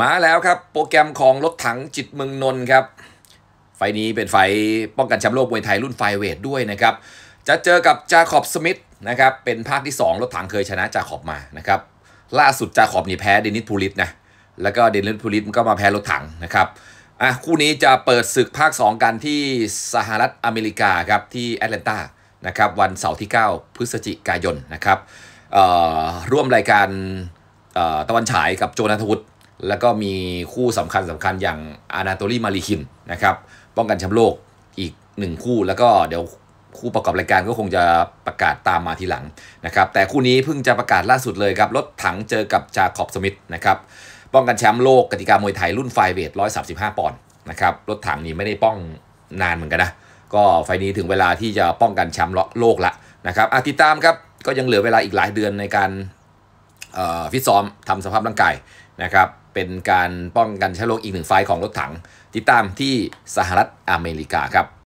มาแล้วครับโปรแกรมของรถถังจิตเมืองนนท์ครับ ไฟนี้เป็นไฟป้องกันแชมป์โลกมวยไทยรุ่นไฟเวทด้วยนะครับ จะเจอกับจาขอบสมิธนะครับ เป็นภาคที่2รถถังเคยชนะจาขอบมา นะครับล่าสุดจาขอบนี่แพ้เดนิสพูลิสนะ แล้วก็เดนิสพูลิสก็มาแพ้รถถังนะครับ อ่ะคู่นี้จะเปิดศึกภาค 2 กันที่สหรัฐอเมริกาครับที่แอตแลนตานะครับวันเสาร์ที่ 9 พฤศจิกายนนะครับร่วมรายการตะวันฉายกับโจนาทวุฒิแล้วก็มีคู่สำคัญสำคัญอย่างอานาโตลีมาริคินนะครับ ป้องกันแชมป์โลกอีก 1 คู่แล้วก็เดี๋ยวคู่ประกอบรายการก็คงจะประกาศตามมาทีหลังนะครับแต่คู่นี้เพิ่งจะประกาศล่าสุดเลยครับ รถถังเจอกับจาคอบสมิธนะครับป้องกันแชมป์โลกกติกามวยไทยรุ่นไฟเวท135ปอนด์นะครับรถถังนี่ไม่ได้ป้องนานเหมือนกันนะ ก็ไฟนี้ถึงเวลาที่จะป้องกันแชมป์โลกละนะครับติดตามครับก็ยังเหลือเวลาอีกหลายเดือนในการฟิตซ้อมทำสภาพร่างกายนะครับ เป็นการป้องกันเชื้อโรคอีกหนึ่งไฟล์ของรถถัง ติดตามที่สหรัฐอเมริกาครับ